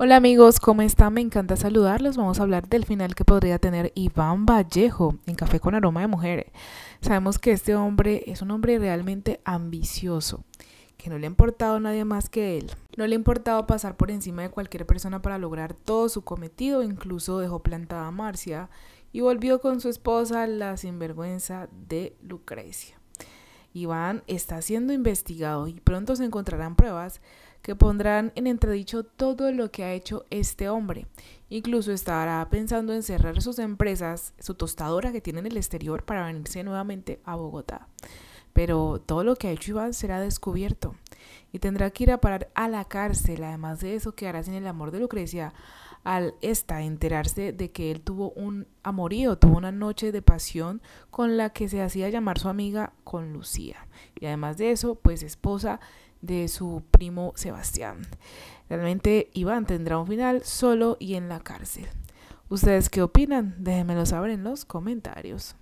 Hola amigos, ¿cómo están? Me encanta saludarlos. Vamos a hablar del final que podría tener Iván Vallejo en Café con Aroma de Mujeres. Sabemos que este hombre es un hombre realmente ambicioso, que no le ha importado nadie más que él. No le ha importado pasar por encima de cualquier persona para lograr todo su cometido, incluso dejó plantada a Marcia y volvió con su esposa, la sinvergüenza de Lucrecia. Iván está siendo investigado y pronto se encontrarán pruebas que pondrán en entredicho todo lo que ha hecho este hombre. Incluso estará pensando en cerrar sus empresas, su tostadora que tiene en el exterior para venirse nuevamente a Bogotá. Pero todo lo que ha hecho Iván será descubierto y tendrá que ir a parar a la cárcel. Además de eso, quedará sin el amor de Lucrecia al esta enterarse de que él tuvo un amorío, tuvo una noche de pasión con la que se hacía llamar su amiga con Lucía. Y además de eso, pues esposa de su primo Sebastián. Realmente Iván tendrá un final solo y en la cárcel. ¿Ustedes qué opinan? Déjenmelo saber en los comentarios.